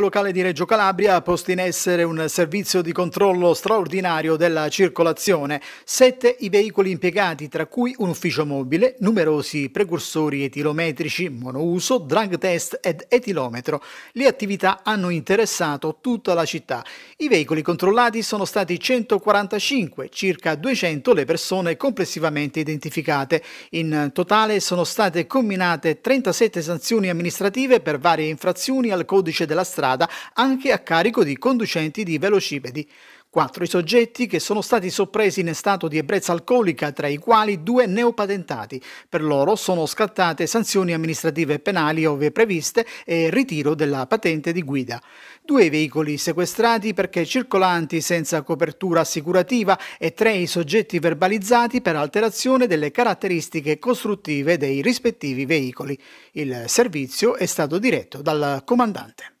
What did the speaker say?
locale di Reggio Calabria ha posto in essere un servizio di controllo straordinario della circolazione. Sette i veicoli impiegati, tra cui un ufficio mobile, numerosi precursori etilometrici, monouso, drug test ed etilometro. Le attività hanno interessato tutta la città. I veicoli controllati sono stati 145, circa 200 le persone complessivamente identificate. In totale sono state combinate 37 sanzioni amministrative per varie infrazioni al codice della strada strada anche a carico di conducenti di velocipedi. Quattro i soggetti che sono stati soppresi in stato di ebbrezza alcolica, tra i quali due neopatentati. Per loro sono scattate sanzioni amministrative penali ove previste e ritiro della patente di guida. Due veicoli sequestrati perché circolanti senza copertura assicurativa e tre i soggetti verbalizzati per alterazione delle caratteristiche costruttive dei rispettivi veicoli. Il servizio è stato diretto dal comandante.